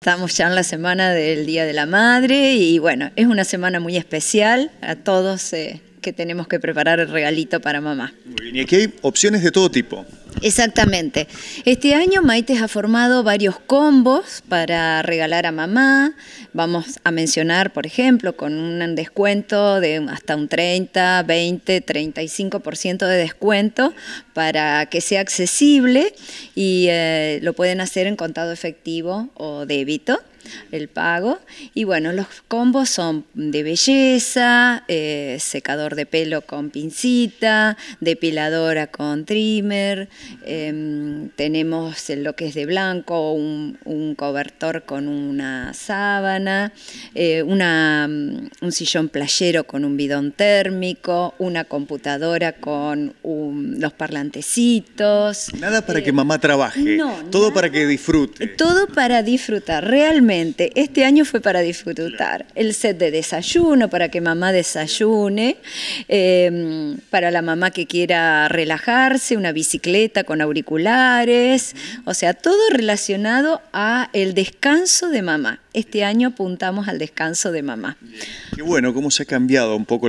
Estamos ya en la semana del Día de la Madre y bueno, es una semana muy especial a todos eh, que tenemos que preparar el regalito para mamá. Muy bien, y aquí hay opciones de todo tipo. Exactamente. Este año Maites ha formado varios combos para regalar a mamá. Vamos a mencionar, por ejemplo, con un descuento de hasta un 30, 20, 35% de descuento para que sea accesible y eh, lo pueden hacer en contado efectivo o débito el pago. Y bueno, los combos son de belleza, eh, secador de pelo con pincita, depiladora con trimmer, Em, tenemos tenemos lo que es de blanco, un, cobertor con una sábana, eh, una, mm, un sillón playero con un bidón térmico, una computadora con los parlantecitos. Nada para que eh, mamá trabaje, todo para que disfrute. Todo para disfrutar, realmente. Este año fue para disfrutar. El set de desayuno para que mamá desayune, em, para la mamá que quiera relajarse, una bicicleta con auriculares, o sea, todo relacionado a el descanso de mamá este año apuntamos al descanso de mamá. Qué bueno, cómo se ha cambiado un poco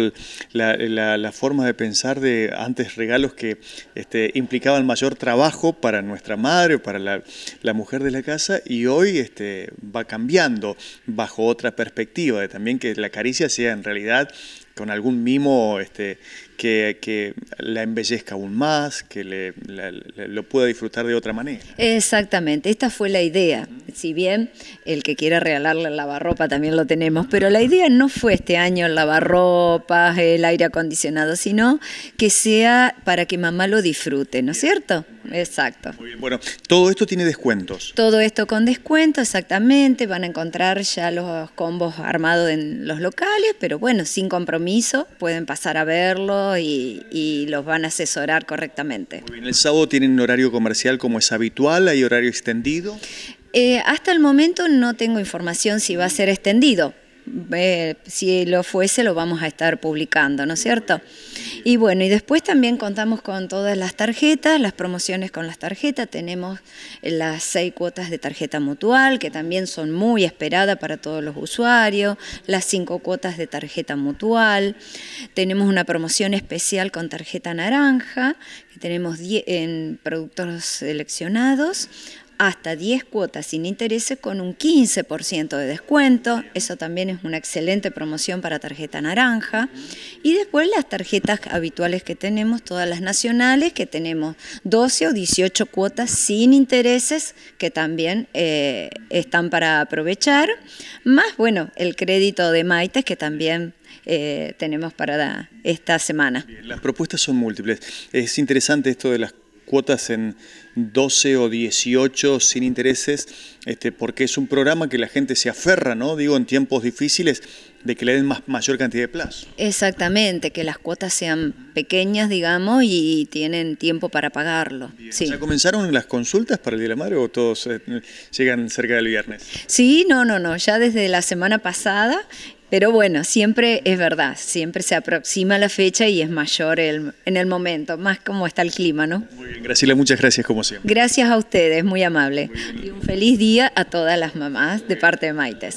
la, forma de pensar de antes regalos que este, implicaban mayor trabajo para nuestra madre, o para la, mujer de la casa, y hoy este, va cambiando bajo otra perspectiva, de también que la caricia sea en realidad con algún mimo este, que, la embellezca aún más, que le, lo pueda disfrutar de otra manera. Exactamente, esta fue la idea. Si bien el que quiera realmente regalarle el lavarropa, también lo tenemos, pero la idea no fue este año el lavarropa, el aire acondicionado, sino que sea para que mamá lo disfrute, ¿no es cierto? Exacto. bueno, todo esto tiene descuentos. Todo esto con descuento, exactamente, van a encontrar ya los combos armados en los locales, pero bueno, sin compromiso, pueden pasar a verlo y, los van a asesorar correctamente. Muy bien, el sábado tienen horario comercial como es habitual, hay horario extendido. Eh, hasta el momento no tengo información si va a ser extendido. Eh, si lo fuese lo vamos a estar publicando, ¿no es cierto? Y bueno, y después también contamos con todas las tarjetas, las promociones con las tarjetas, tenemos eh, las seis cuotas de tarjeta mutual, que también son muy esperadas para todos los usuarios, las cinco cuotas de tarjeta mutual, tenemos una promoción especial con tarjeta naranja, que tenemos en productos seleccionados, hasta 10 cuotas sin intereses con un 15% de descuento. Eso también es una excelente promoción para tarjeta naranja. Y después las tarjetas habituales que tenemos, todas las nacionales, que tenemos 12 o 18 cuotas sin intereses, que también eh, están para aprovechar. Más, bueno, el crédito de maite, que también eh, tenemos para esta semana. las propuestas son múltiples. Es interesante esto de las cuotas en 12 o 18 sin intereses, este, porque es un programa que la gente se aferra, ¿no? Digo, en tiempos difíciles, de que le den más, mayor cantidad de plazo. Exactamente, que las cuotas sean pequeñas, digamos, y, tienen tiempo para pagarlo. Sí. ¿Ya comenzaron las consultas para el Día o todos eh, llegan cerca del viernes? Sí, no, no, no, ya desde la semana pasada pero bueno, siempre es verdad, siempre se aproxima la fecha y es mayor el, en el momento, más como está el clima, ¿no? Muy bien, Graciela, muchas gracias como siempre. Gracias a ustedes, muy amable. y un feliz día a todas las mamás de parte de Maites.